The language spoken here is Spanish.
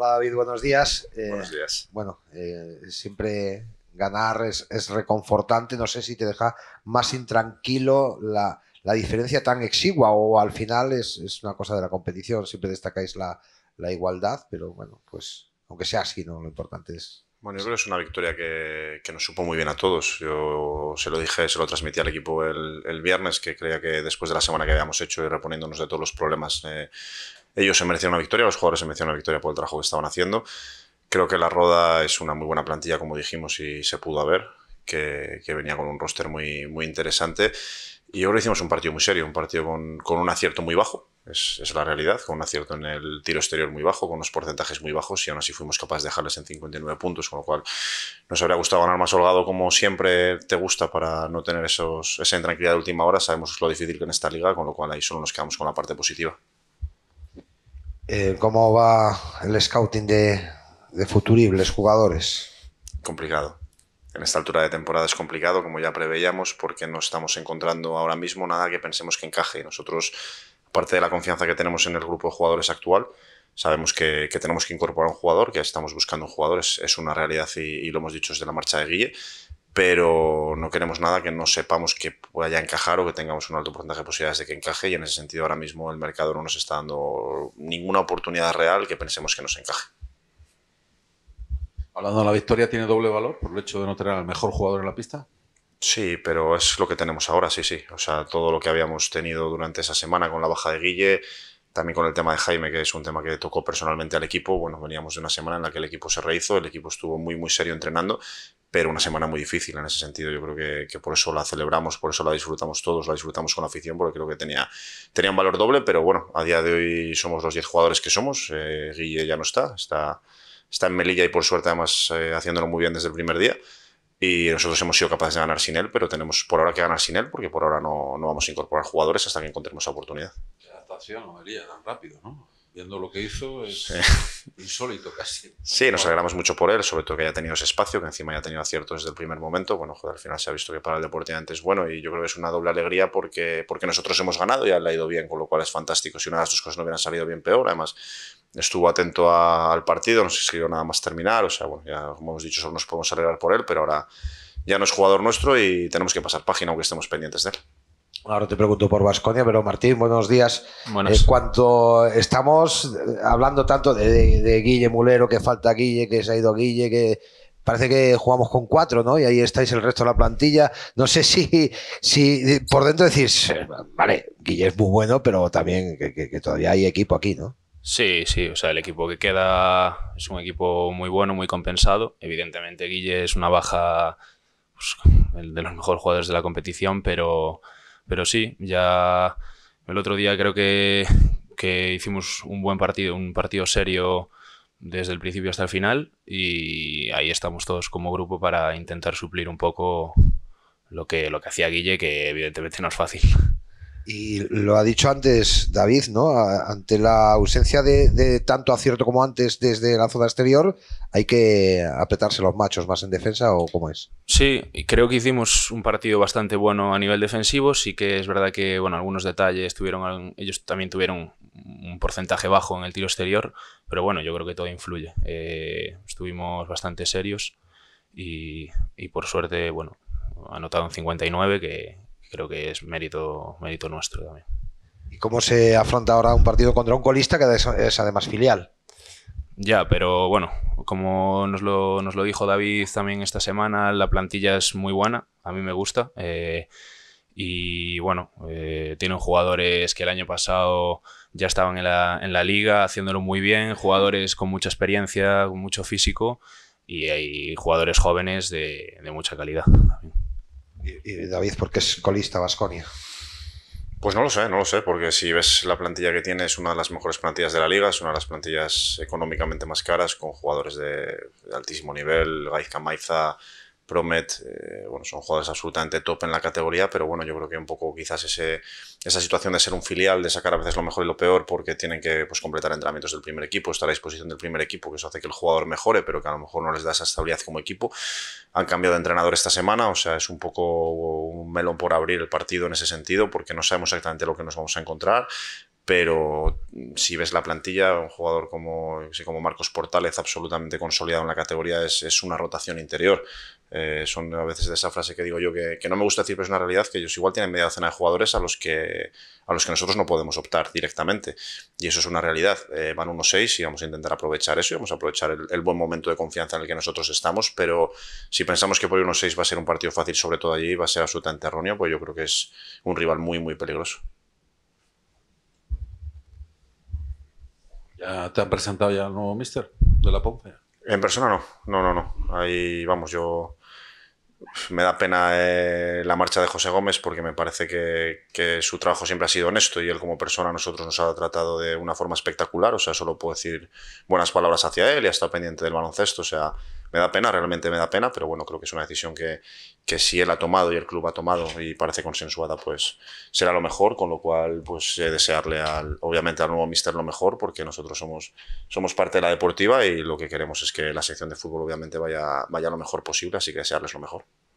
Hola David, buenos días. Eh, buenos días. bueno, eh, siempre ganar es, reconfortante. No sé si te deja más intranquilo la, diferencia tan exigua o al final es, una cosa de la competición. Siempre destacáis la, igualdad, pero bueno, pues aunque sea así, ¿no? lo importante es... Bueno, yo creo que es una victoria que, nos supo muy bien a todos. Yo se lo dije, se lo transmití al equipo el, viernes, que creía que después de la semana que habíamos hecho y reponiéndonos de todos los problemas eh, ellos se merecían una victoria, los jugadores se merecían una victoria por el trabajo que estaban haciendo. Creo que la Roda es una muy buena plantilla, como dijimos, y se pudo haber, que, venía con un roster muy, muy interesante. Y ahora hicimos un partido muy serio, un partido con, un acierto muy bajo, es, la realidad, con un acierto en el tiro exterior muy bajo, con unos porcentajes muy bajos y aún así fuimos capaces de dejarles en 59 puntos, con lo cual nos habría gustado ganar más holgado como siempre te gusta para no tener esos, esa intranquilidad de última hora. Sabemos lo difícil que en esta liga, con lo cual ahí solo nos quedamos con la parte positiva. Eh, ¿cómo va el scouting de, futuribles jugadores? Complicado. En esta altura de temporada es complicado, como ya preveíamos, porque no estamos encontrando ahora mismo nada que pensemos que encaje. Nosotros, aparte de la confianza que tenemos en el grupo de jugadores actual, sabemos que, tenemos que incorporar un jugador, que estamos buscando un jugador, es, una realidad y, y, lo hemos dicho desde la marcha de Guille, pero no queremos nada que no sepamos que pueda encajar o que tengamos un alto porcentaje de posibilidades de que encaje y en ese sentido ahora mismo el mercado no nos está dando ninguna oportunidad real que pensemos que nos encaje. Hablando de la victoria, ¿tiene doble valor por el hecho de no tener al mejor jugador en la pista? Sí, pero es lo que tenemos ahora, sí, sí. O sea, todo lo que habíamos tenido durante esa semana con la baja de Guille, también con el tema de Jaime, que es un tema que tocó personalmente al equipo. Bueno, veníamos de una semana en la que el equipo se rehizo, el equipo estuvo muy, muy serio entrenando pero una semana muy difícil en ese sentido. Yo creo que, por eso la celebramos, por eso la disfrutamos todos, la disfrutamos con afición, porque creo que tenía, tenía un valor doble, pero bueno, a día de hoy somos los 10 jugadores que somos. Eh, Guille ya no está, está, está en Melilla y por suerte además eh, haciéndolo muy bien desde el primer día. Y nosotros hemos sido capaces de ganar sin él, pero tenemos por ahora que ganar sin él, porque por ahora no, vamos a incorporar jugadores hasta que encontremos la oportunidad. La adaptación, melilla tan rápido, ¿no? viendo lo que hizo, es insólito casi. Sí, nos alegramos mucho por él, sobre todo que haya tenido ese espacio, que encima haya tenido acierto desde el primer momento. Bueno, al final se ha visto que para el deporte antes es bueno y yo creo que es una doble alegría porque, porque nosotros hemos ganado y ha ido bien, con lo cual es fantástico. Si una de las dos cosas no hubieran salido bien, peor. Además, estuvo atento al partido, no se escribió nada más terminar. O sea, bueno, ya como hemos dicho, solo nos podemos alegrar por él, pero ahora ya no es jugador nuestro y tenemos que pasar página aunque estemos pendientes de él. Ahora te pregunto por Vasconia, pero Martín, buenos días. Buenas. Eh, cuanto estamos eh, hablando tanto de, Guille Mulero, que falta Guille, que se ha ido Guille, que parece que jugamos con cuatro, ¿no? Y ahí estáis el resto de la plantilla. No sé si, si por dentro decís, vale, Guille es muy bueno, pero también que, todavía hay equipo aquí, ¿no? Sí, sí, o sea, el equipo que queda es un equipo muy bueno, muy compensado. Evidentemente, Guille es una baja pues, de los mejores jugadores de la competición, pero pero sí, ya el otro día creo que, hicimos un buen partido, un partido serio desde el principio hasta el final y ahí estamos todos como grupo para intentar suplir un poco lo que, lo que hacía Guille, que evidentemente no es fácil. Y lo ha dicho antes David, ¿no? Ante la ausencia de, tanto acierto como antes desde la zona exterior, hay que apretarse los machos más en defensa o cómo es. Sí, creo que hicimos un partido bastante bueno a nivel defensivo. Sí que es verdad que, bueno, algunos detalles tuvieron, ellos también tuvieron un porcentaje bajo en el tiro exterior, pero bueno, yo creo que todo influye. Eh, estuvimos bastante serios y, y por suerte, bueno, anotaron 59 que creo que es mérito, mérito nuestro también. ¿Y cómo se afronta ahora un partido contra un colista que es además filial? Ya, pero bueno, como nos lo, nos lo dijo David también esta semana, la plantilla es muy buena, a mí me gusta. Eh, y bueno, eh, tienen jugadores que el año pasado ya estaban en la, en la, liga haciéndolo muy bien, jugadores con mucha experiencia, con mucho físico y hay jugadores jóvenes de, de mucha calidad ¿Y David por qué es colista Vasconia? Pues no lo sé, no lo sé, porque si ves la plantilla que tiene es una de las mejores plantillas de la liga, es una de las plantillas económicamente más caras, con jugadores de, de altísimo nivel, Gaizka Maiza, Promet, eh, bueno, son jugadores absolutamente top en la categoría, pero bueno, yo creo que un poco quizás ese, esa situación de ser un filial, de sacar a veces lo mejor y lo peor, porque tienen que pues, completar entrenamientos del primer equipo, estar a disposición del primer equipo, que eso hace que el jugador mejore, pero que a lo mejor no les da esa estabilidad como equipo. Han cambiado de entrenador esta semana, o sea, es un poco un melón por abrir el partido en ese sentido, porque no sabemos exactamente lo que nos vamos a encontrar pero si ves la plantilla, un jugador como, Marcos Portales, absolutamente consolidado en la categoría, es, una rotación interior. Eh, son a veces de esa frase que digo yo que, no me gusta decir, pero es una realidad que ellos igual tienen media docena de jugadores a los que, a los que nosotros no podemos optar directamente. Y eso es una realidad. Eh, van unos seis y vamos a intentar aprovechar eso y vamos a aprovechar el, buen momento de confianza en el que nosotros estamos. Pero si pensamos que por unos seis va a ser un partido fácil, sobre todo allí, va a ser absolutamente erróneo, pues yo creo que es un rival muy, muy peligroso. ¿Ya te han presentado ya el nuevo mister de la Pompe? En persona no, no, no, no. Ahí vamos, yo me da pena eh, la marcha de José Gómez porque me parece que, que, su trabajo siempre ha sido honesto y él como persona a nosotros nos ha tratado de una forma espectacular, o sea, solo puedo decir buenas palabras hacia él y ha estado pendiente del baloncesto, o sea, me da pena, realmente me da pena, pero bueno, creo que es una decisión que, si él ha tomado y el club ha tomado y parece consensuada, pues será lo mejor, con lo cual pues eh, desearle al, obviamente al nuevo mister lo mejor, porque nosotros somos, somos parte de la deportiva y lo que queremos es que la sección de fútbol obviamente vaya, vaya lo mejor posible, así que desearles lo mejor.